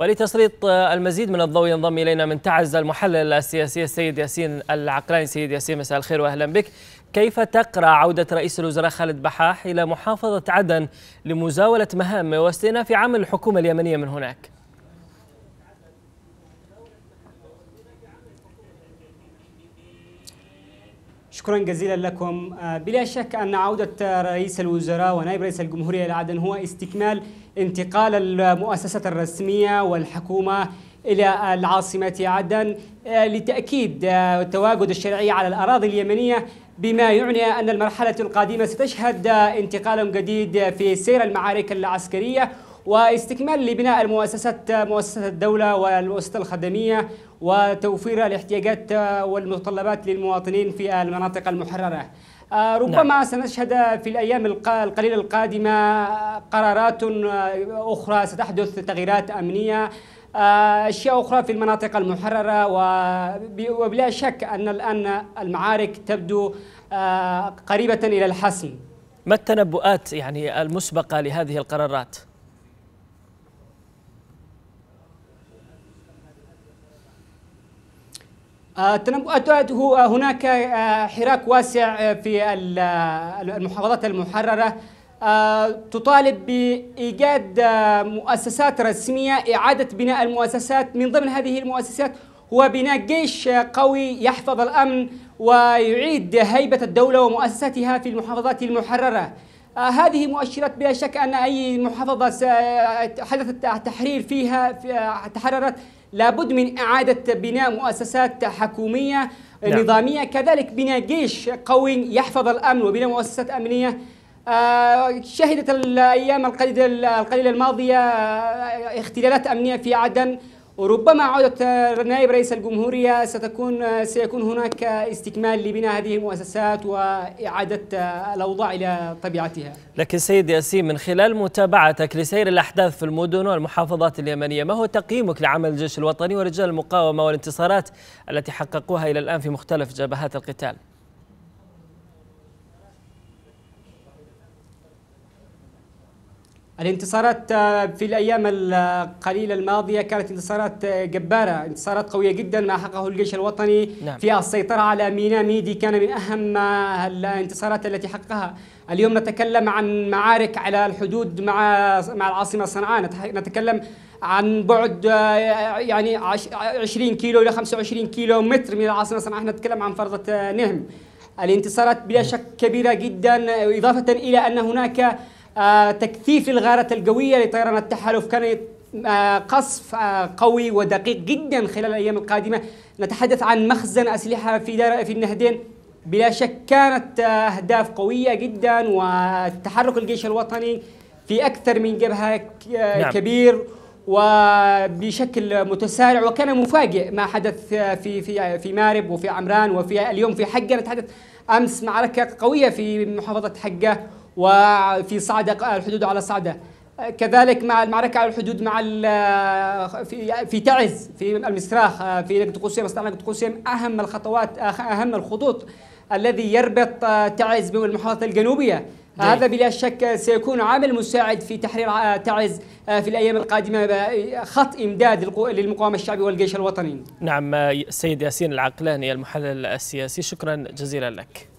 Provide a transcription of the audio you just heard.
ولتسليط آه، المزيد من الضوء ينضم الينا من تعز المحلل السياسي السيد ياسين العقلاني سيد ياسين مساء الخير واهلا بك كيف تقرا عوده رئيس الوزراء خالد بحاح الى محافظه عدن لمزاوله مهامه واستئناف عمل الحكومه اليمنيه من هناك شكرا جزيلا لكم آه، بلا شك أن عودة رئيس الوزراء ونائب رئيس الجمهورية إلى عدن هو استكمال انتقال المؤسسة الرسمية والحكومة إلى العاصمة عدن آه، لتأكيد آه، تواجد الشرعية على الأراضي اليمنية بما يعني أن المرحلة القادمة ستشهد انتقال جديد في سير المعارك العسكرية واستكمال لبناء المؤسسات مؤسسة الدولة والمؤسسة الخدمية وتوفير الاحتياجات والمتطلبات للمواطنين في المناطق المحررة آه، ربما نعم. سنشهد في الأيام القليلة القادمة قرارات آه، أخرى ستحدث تغييرات أمنية آه، أشياء أخرى في المناطق المحررة وبلا شك أن الآن المعارك تبدو قريبة إلى الحسم ما التنبؤات يعني المسبقة لهذه القرارات؟ آه، آه، آه، هناك حراك واسع في المحافظات المحررة تطالب بإيجاد مؤسسات رسمية إعادة بناء المؤسسات من ضمن هذه المؤسسات هو بناء جيش قوي يحفظ الأمن ويعيد هيبة الدولة ومؤسساتها في المحافظات المحررة آه، هذه مؤشرات بلا شك ان اي محافظه آه، حدث تحرير فيها آه، تحررت لابد من اعاده بناء مؤسسات حكوميه نعم. نظاميه كذلك بناء جيش قوي يحفظ الامن وبناء مؤسسات امنيه شهدت الايام القليله الماضيه اختلالات امنيه في عدن وربما عودة نائب رئيس الجمهورية ستكون سيكون هناك استكمال لبناء هذه المؤسسات وإعادة الأوضاع إلى طبيعتها لكن سيد ياسين من خلال متابعتك لسير الأحداث في المدن والمحافظات اليمنية ما هو تقييمك لعمل الجيش الوطني ورجال المقاومة والانتصارات التي حققوها إلى الآن في مختلف جبهات القتال؟ الانتصارات آه، في الأيام القليلة الماضية كانت انتصارات آه، جبارة انتصارات قوية جدا ما حققه الجيش الوطني نعم. في السيطرة على ميناء ميدي كان من أهم آه، الانتصارات التي حققها اليوم نتكلم عن معارك على الحدود مع مع العاصمة صنعاء نتكلم عن بعد يعني 20 كيلو إلى 25 كيلو متر من العاصمة صنعاء نتكلم عن فرضة نهم الانتصارات بلا نعم. شك كبيرة جدا إضافة إلى أن هناك آه، تكثيف الغارات القوية لطيران التحالف كان آه، قصف آه، قوي ودقيق جدا خلال الأيام القادمة نتحدث عن مخزن أسلحة في دار في النهدين بلا شك كانت أهداف قوية جدا وتحرك الجيش الوطني في أكثر من جبهة نعم. كبير نعم. وبشكل متسارع وكان مفاجئ ما حدث في في في مارب وفي عمران وفي اليوم في حقه نتحدث امس معركه قويه في محافظه حقه وفي صعدة الحدود على صعدة كذلك مع المعركة على الحدود مع في في تعز في المستراخ في نقد قوسين مستعمل نقد قوسين أهم الخطوات أهم الخطوط الذي يربط تعز بالمحافظة الجنوبية جاي. نعم. هذا بلا شك سيكون عامل مساعد في تحرير آه، تعز آه، في الأيام القادمة آه، خط إمداد للمقاومة الشعبية والجيش الوطني نعم السيد ياسين العقلاني المحلل السياسي شكرا جزيلا لك